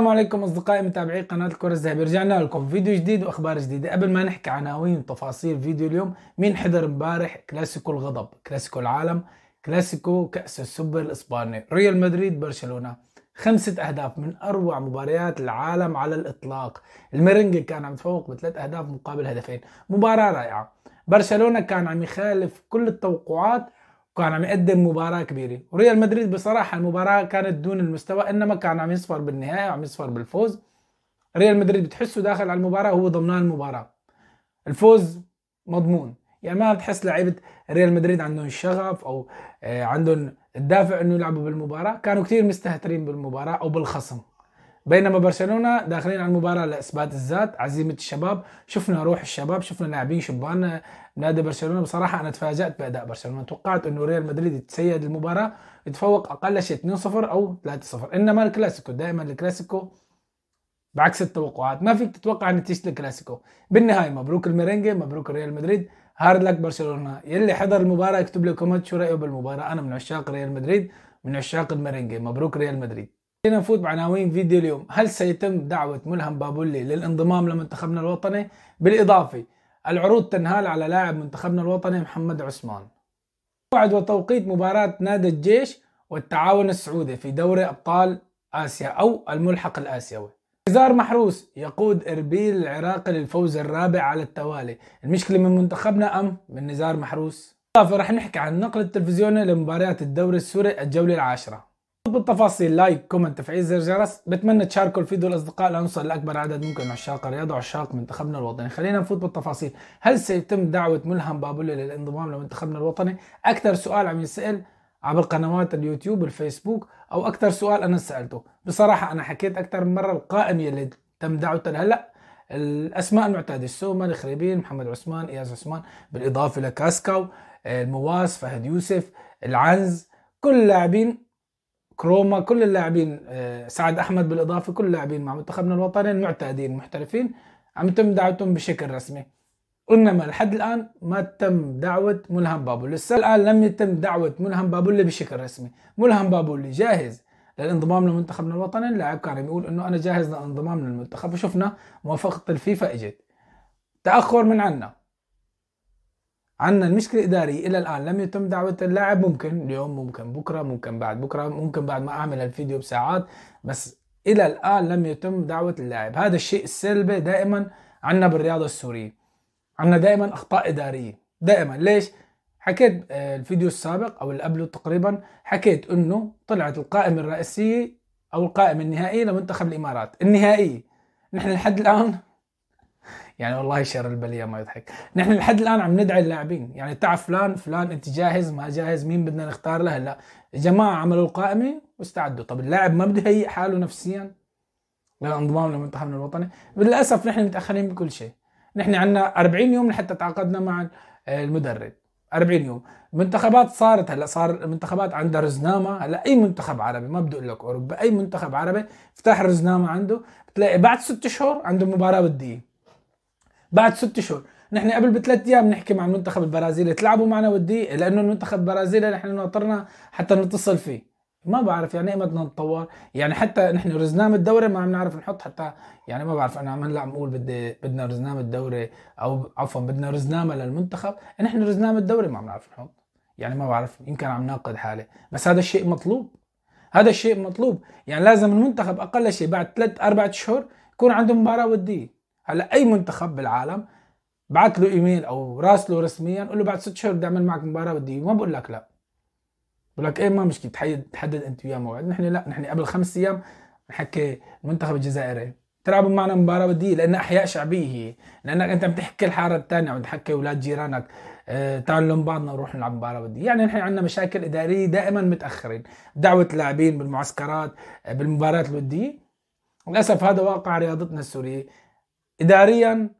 السلام عليكم اصدقائي متابعي قناه الكره الذهبيه رجعنا لكم فيديو جديد واخبار جديده قبل ما نحكي عناوين وتفاصيل فيديو اليوم مين حضر امبارح كلاسيكو الغضب كلاسيكو العالم كلاسيكو كاس السوبر الاسباني ريال مدريد برشلونه خمسة أهداف من أروع مباريات العالم على الإطلاق الميرينجي كان عم يتفوق بثلاث أهداف مقابل هدفين مباراة رائعة برشلونة كان عم يخالف كل التوقعات وكان عم يقدم مباراه كبيره وريال مدريد بصراحه المباراه كانت دون المستوى انما كان عم يصفر بالنهايه وعم يصفر بالفوز ريال مدريد بتحسه داخل على المباراه هو ضمنان المباراه الفوز مضمون يعني ما بتحس لعيبه ريال مدريد عندهم الشغف او آه، عندهم الدافع انه يلعبوا بالمباراه كانوا كثير مستهترين بالمباراه او بالخصم بينما برشلونه داخلين على المباراه لاثبات الذات عزيمه الشباب شفنا روح الشباب شفنا لاعبين شبان نادي برشلونه بصراحه انا تفاجات باداء برشلونه توقعت انه ريال مدريد يتسيد المباراه يتفوق اقل شيء 2-0 او 3-0 انما الكلاسيكو دائما الكلاسيكو بعكس التوقعات ما فيك تتوقع نتيجه الكلاسيكو بالنهايه مبروك الميرينجي مبروك ريال مدريد هارد لك برشلونه يلي حضر المباراه يكتب لي كومنت شو رايه بالمباراه انا من عشاق ريال مدريد من عشاق الميرينجي مبروك ريال مدريد خلينا نفوت بعناوين فيديو اليوم هل سيتم دعوة ملهم بابولي للانضمام لمنتخبنا الوطني بالإضافة العروض تنهال على لاعب منتخبنا الوطني محمد عثمان موعد وتوقيت مباراة نادي الجيش والتعاون السعودي في دوري أبطال آسيا أو الملحق الآسيوي نزار محروس يقود اربيل العراقي للفوز الرابع على التوالي المشكلة من منتخبنا أم من نزار محروس؟ رح نحكي عن النقل التلفزيوني لمباريات الدوري السوري الجولة العاشرة بالتفاصيل لايك كومنت تفعيل زر الجرس بتمنى تشاركوا الفيديو الاصدقاء لنوصل لاكبر عدد ممكن من عشاق الرياضه وعشاق منتخبنا الوطني خلينا نفوت بالتفاصيل هل سيتم دعوه ملهم بابولي للانضمام لمنتخبنا الوطني اكثر سؤال عم يسال عبر قنوات اليوتيوب والفيسبوك او اكثر سؤال انا سالته بصراحه انا حكيت اكثر من مره القائم يلي تم دعوتها لهلا الاسماء المعتاده السومه الخريبين محمد عثمان اياس عثمان بالاضافه لكاسكاو المواس فهد يوسف العنز كل لاعبين كروما كل اللاعبين آه، سعد احمد بالاضافه كل اللاعبين مع منتخبنا الوطني المعتادين المحترفين عم تم دعوتهم بشكل رسمي انما لحد الان ما تم دعوه ملهم بابولي لسه الان لم يتم دعوه ملهم بابولي بشكل رسمي ملهم بابولي جاهز للانضمام لمنتخبنا الوطني اللاعب كان يقول انه انا جاهز للانضمام للمنتخب وشفنا موافقه الفيفا اجت تاخر من عنا عندنا المشكله الاداريه الى الان لم يتم دعوه اللاعب ممكن اليوم ممكن بكره ممكن بعد بكره ممكن بعد ما اعمل الفيديو بساعات بس الى الان لم يتم دعوه اللاعب هذا الشيء السلبي دائما عندنا بالرياضه السوريه عندنا دائما اخطاء اداريه دائما ليش حكيت آه، الفيديو السابق او اللي قبله تقريبا حكيت انه طلعت القائمه الرئيسيه او القائمه النهائيه لمنتخب الامارات النهائيه نحن لحد الان يعني والله شر البليه ما يضحك نحن لحد الان عم ندعي اللاعبين يعني تعرف فلان فلان انت جاهز ما جاهز مين بدنا نختار له لا الجماعه عملوا القائمه واستعدوا طب اللاعب ما بده يهيئ حاله نفسيا للانضمام للمنتخب الوطني للاسف نحن متاخرين بكل شيء نحن عندنا 40 يوم لحتى تعاقدنا مع المدرب 40 يوم منتخبات صارت هلا صار المنتخبات عندها رزنامه هلا اي منتخب عربي ما بدي اقول لك اوروبا اي منتخب عربي افتح الرزنامه عنده بتلاقي بعد ست اشهر عنده مباراه وديه بعد ست شهور نحن قبل بثلاث ايام نحكي مع المنتخب البرازيلي تلعبوا معنا ودي لانه المنتخب البرازيلي نحن ناطرنا حتى نتصل فيه ما بعرف يعني ايمتى بدنا نتطور يعني حتى نحن رزنام الدوري ما عم نعرف نحط حتى يعني ما بعرف انا عم هلا عم اقول بدي بدنا رزنام الدوري او عفوا بدنا رزنامه للمنتخب نحن رزنام الدوري ما عم نعرف نحط يعني ما بعرف يمكن عم ناقد حالي بس هذا الشيء مطلوب هذا الشيء مطلوب يعني لازم المنتخب اقل شيء بعد ثلاث اربع شهور يكون عنده مباراه وديه هلا اي منتخب بالعالم بعت له ايميل او راسله رسميا قول له بعد ست شهور بدي اعمل معك مباراه بدي ما بقول لك لا بقول لك ايه ما مشكله تحدد تحدد انت وياه موعد نحن لا نحن قبل خمس ايام نحكي المنتخب الجزائري تلعبوا معنا مباراه بدي لان احياء شعبيه هي لانك انت عم تحكي الحاره الثانيه عم تحكي اولاد جيرانك آه تعالوا لهم بعضنا نروح نلعب مباراه بدي يعني نحن عندنا مشاكل اداريه دائما متاخرين دعوه لاعبين بالمعسكرات آه، بالمباريات الوديه للاسف هذا واقع رياضتنا السوريه اداريا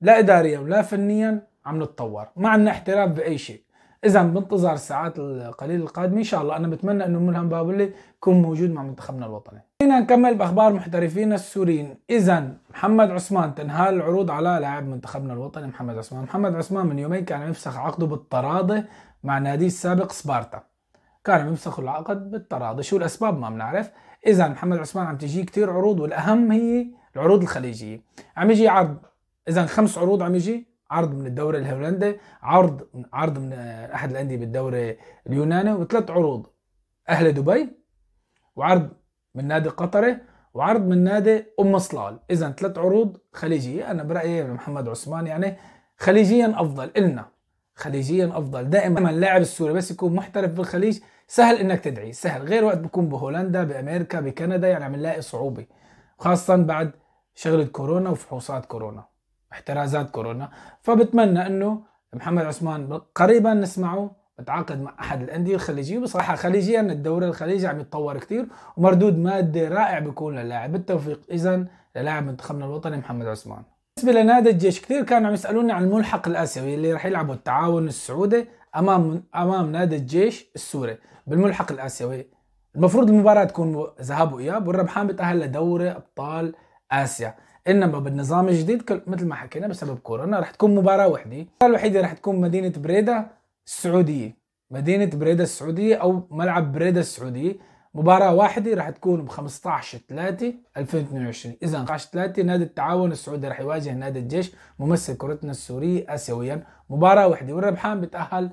لا اداريا ولا فنيا عم نتطور ما عندنا احتراف باي شيء اذا بانتظار الساعات القليله القادمه ان شاء الله انا بتمنى انه ملهم بابلي يكون موجود مع منتخبنا الوطني خلينا نكمل باخبار محترفينا السوريين اذا محمد عثمان تنهال العروض على لاعب منتخبنا الوطني محمد عثمان محمد عثمان من يومين كان عم يفسخ عقده بالتراضي مع ناديه السابق سبارتا كان عم يفسخوا العقد بالتراضي شو الاسباب ما بنعرف اذا محمد عثمان عم تجيه كثير عروض والاهم هي العروض الخليجيه عم يجي عرض اذا خمس عروض عم يجي عرض من الدوري الهولندي عرض عرض من احد الانديه بالدوري اليوناني وثلاث عروض اهل دبي وعرض من نادي قطري وعرض من نادي ام صلال اذا ثلاث عروض خليجيه انا برايي محمد عثمان يعني خليجيا افضل النا خليجيا افضل دائما اللاعب السوري بس يكون محترف بالخليج سهل انك تدعي سهل غير وقت بكون بهولندا بامريكا بكندا يعني عم نلاقي صعوبه خاصه بعد شغله كورونا وفحوصات كورونا احترازات كورونا فبتمنى انه محمد عثمان قريبا نسمعه بتعاقد مع احد الانديه الخليجيه بصراحه خليجيا الدوري الخليجي عم يتطور كثير ومردود مادي رائع بيكون للاعب بالتوفيق اذا للاعب منتخبنا الوطني محمد عثمان بالنسبه لنادي الجيش كثير كانوا عم يسالوني عن الملحق الاسيوي اللي راح يلعبه التعاون السعودي امام امام نادي الجيش السوري بالملحق الاسيوي المفروض المباراه تكون ذهاب واياب والربحان بتاهل لدوري ابطال اسيا انما بالنظام الجديد مثل ما حكينا بسبب كورونا راح تكون مباراه واحده المباراه الوحيده راح تكون مدينه بريده السعوديه مدينه بريده السعوديه او ملعب بريده السعوديه مباراة واحدة راح تكون ب 15 3 2022 اذا 15 3 نادي التعاون السعودي راح يواجه نادي الجيش ممثل كرتنا السورية اسيويا مباراة واحدة والربحان بتأهل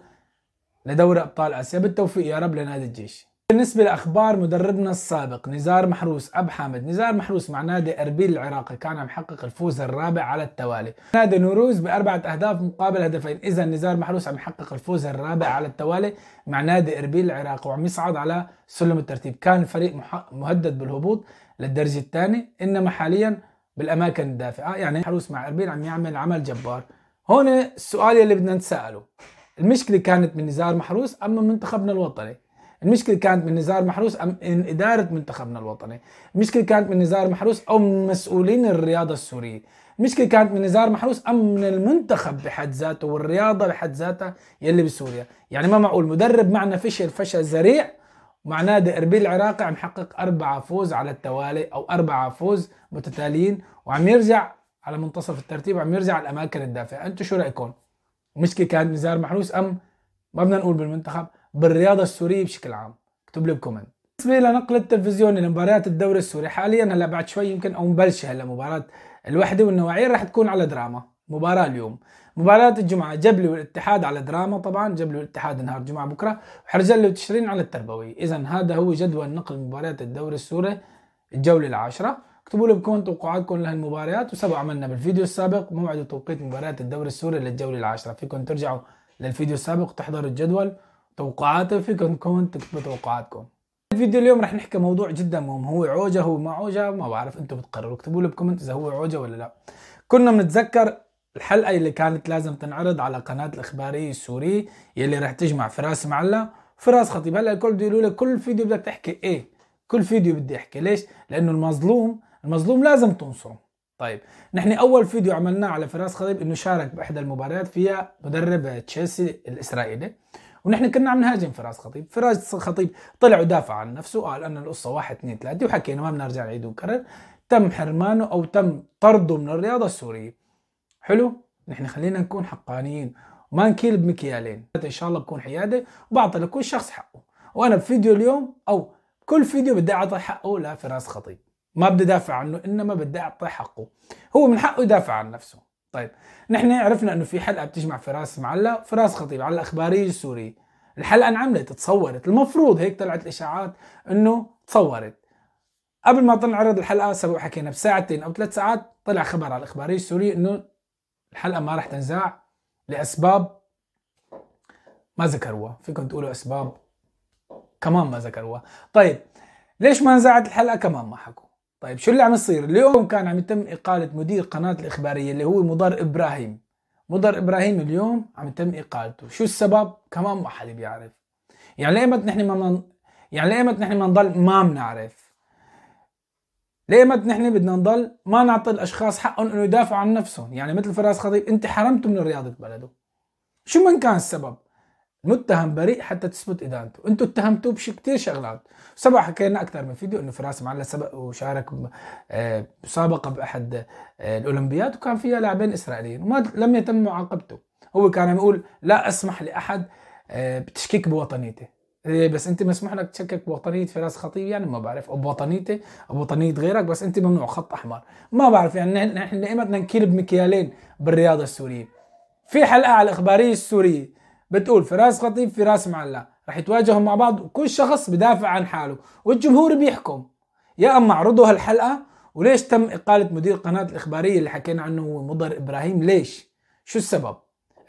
لدوري ابطال اسيا بالتوفيق يا رب لنادي الجيش بالنسبة لأخبار مدربنا السابق نزار محروس أب حامد نزار محروس مع نادي أربيل العراقي كان عم يحقق الفوز الرابع على التوالي نادي نوروز بأربعة أهداف مقابل هدفين إذا نزار محروس عم يحقق الفوز الرابع على التوالي مع نادي أربيل العراقي وعم يصعد على سلم الترتيب كان الفريق مهدد بالهبوط للدرجة الثانية إنما حاليا بالأماكن الدافئة يعني محروس مع أربيل عم يعمل عمل جبار هون السؤال اللي بدنا نسأله المشكلة كانت من نزار محروس أما منتخبنا الوطني المشكله كانت من نزار محروس ام من اداره منتخبنا الوطني المشكله كانت من نزار محروس او من مسؤولين الرياضه السوريه المشكله كانت من نزار محروس ام من المنتخب بحد ذاته والرياضه بحد ذاتها يلي بسوريا يعني ما معقول مدرب معنا فشل فشل ذريع مع نادي اربيل العراقي عم يحقق أربعة فوز على التوالي او أربعة فوز متتاليين وعم يرجع على منتصف الترتيب وعم يرجع على الاماكن الدافئه انتم شو رايكم المشكله كانت نزار محروس ام ما بدنا نقول بالمنتخب بالرياضه السوريه بشكل عام اكتب لي بكومنت بالنسبه لنقل التلفزيون لمباريات الدوري السوري حاليا هلا بعد شوي يمكن او مبلشه هلا مباراه الوحده والنواعير رح تكون على دراما مباراه اليوم مباراة الجمعة جبلي والاتحاد على دراما طبعا جبلي والاتحاد نهار الجمعة بكرة وحرجلي وتشرين على التربوي إذا هذا هو جدول نقل مباريات الدوري السوري الجولة العاشرة اكتبوا لي بكون توقعاتكم لهالمباريات وسبق عملنا بالفيديو السابق موعد وتوقيت مباريات الدوري السوري للجولة العاشرة فيكم ترجعوا للفيديو السابق تحضروا الجدول توقعاتي في كنت تكتبوا توقعاتكم الفيديو اليوم راح نحكي موضوع جدا مهم هو عوجه هو ما عوجه ما بعرف انتم بتقرروا اكتبوا لي بكومنت اذا هو عوجه ولا لا كنا بنتذكر الحلقه اللي كانت لازم تنعرض على قناه الاخباريه السوري يلي راح تجمع فراس معلا فراس خطيب هلا الكل بده لك كل فيديو بدك تحكي ايه كل فيديو بدي احكي ليش لانه المظلوم المظلوم لازم تنصره طيب نحن اول فيديو عملناه على فراس خطيب انه شارك باحدى المباريات فيها مدرب تشيلسي الاسرائيلي ونحن كنا عم نهاجم فراس خطيب فراس خطيب طلع ودافع عن نفسه قال ان القصه واحد اثنين ثلاثه وحكينا ما بنرجع نعيد ونكرر تم حرمانه او تم طرده من الرياضه السوريه حلو نحن خلينا نكون حقانيين وما نكيل بمكيالين ان شاء الله بكون حيادي وبعطي لكل شخص حقه وانا بفيديو اليوم او كل فيديو بدي اعطي حقه لفراس خطيب ما بدي دافع عنه انما بدي اعطي حقه هو من حقه يدافع عن نفسه طيب نحن عرفنا انه في حلقه بتجمع فراس معلا وفراس خطيب على الاخباري السوري الحلقه انعملت تصورت المفروض هيك طلعت الاشاعات انه تصورت قبل ما تنعرض الحلقه سبق حكينا بساعتين او ثلاث ساعات طلع خبر على الاخباري السوري انه الحلقه ما راح تنزاع لاسباب ما ذكروها فيكم تقولوا اسباب كمان ما ذكروها طيب ليش ما انزعت الحلقه كمان ما حكوا طيب شو اللي عم يصير اليوم كان عم يتم اقاله مدير قناه الاخباريه اللي هو مضر ابراهيم مضر ابراهيم اليوم عم يتم اقالته شو السبب كمان ما حدا بيعرف يعني ليه نحن ما من... يعني ليه نحن ما نضل ما بنعرف ليه نحن بدنا نضل ما نعطي الاشخاص حقهم انه يدافعوا عن نفسهم يعني مثل فراس خطيب انت حرمته من رياضه بلده شو من كان السبب متهم بريء حتى تثبت ادانته انتم اتهمتوه بشيء كثير شغلات سبق حكينا اكثر من فيديو انه فراس معلا سبق وشارك مسابقه آه، باحد آه، الاولمبياد وكان فيها لاعبين اسرائيليين وما لم يتم معاقبته هو كان عم يقول لا اسمح لاحد آه، بتشكيك بوطنيتي إيه، بس انت مسموح لك تشكك بوطنيه فراس خطيب يعني ما بعرف او بوطنيتي او بوطنيه غيرك بس انت ممنوع خط احمر ما بعرف يعني نحن دائما بدنا نكيل بمكيالين بالرياضه السوريه في حلقه على الاخباريه السوريه بتقول فراس خطيب فراس معلق رح يتواجهوا مع بعض وكل شخص بدافع عن حاله والجمهور بيحكم يا اما عرضوا هالحلقه وليش تم اقاله مدير قناه الاخباريه اللي حكينا عنه هو مضر ابراهيم ليش شو السبب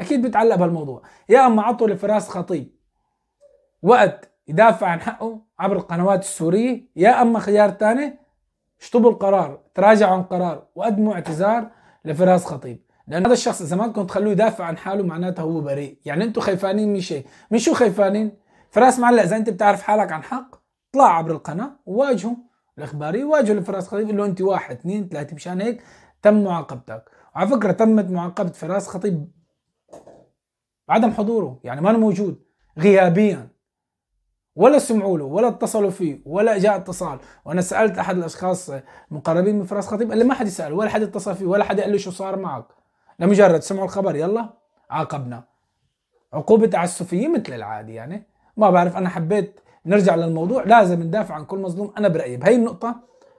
اكيد بتعلق بهالموضوع يا اما عطوا لفراس خطيب وقت يدافع عن حقه عبر القنوات السوريه يا اما خيار ثاني اشطبوا القرار تراجعوا عن القرار وقدموا اعتذار لفراس خطيب لان هذا الشخص اذا ما كنت تخلوه يدافع عن حاله معناته هو بريء يعني انتم خيفانين من شيء من شو خيفانين فراس معلق اذا انت بتعرف حالك عن حق اطلع عبر القناه وواجهه الاخباري واجهه لفراس خطيب قول له انت واحد اثنين ثلاثه مشان هيك تم معاقبتك وعلى فكره تمت معاقبه فراس خطيب بعدم حضوره يعني ما موجود غيابيا ولا سمعوا له ولا اتصلوا فيه ولا جاء اتصال وانا سالت احد الاشخاص المقربين من فراس خطيب قال لي ما حد يسال ولا حد اتصل فيه ولا حد قال له شو صار معك لمجرد سمعوا الخبر يلا عاقبنا عقوبة تعسفية مثل العادي يعني ما بعرف أنا حبيت نرجع للموضوع لازم ندافع عن كل مظلوم أنا برأيي بهي النقطة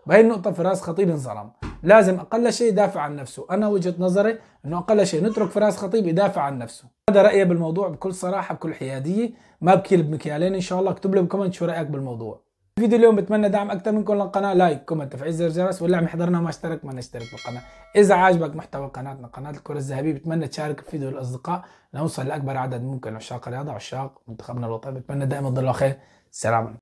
بهي النقطة فراس خطيب انظلم لازم أقل شيء يدافع عن نفسه أنا وجهة نظري أنه أقل شيء نترك فراس خطيب يدافع عن نفسه هذا رأيي بالموضوع بكل صراحة بكل حيادية ما بكيل بمكيالين إن شاء الله اكتب لي بكومنت شو رأيك بالموضوع فيديو اليوم بتمنى دعم اكثر منكم للقناه لايك كومنت تفعيل زر الجرس واللي عم يحضرنا وما اشترك ما اشترك بالقناه اذا عاجبك محتوى قناتنا قناه الكره الذهبيه بتمنى تشارك الفيديو للاصدقاء لنوصل لاكبر عدد ممكن من عشاق الرياضه عشاق منتخبنا الوطني بتمنى دائما تضلوا خير سلام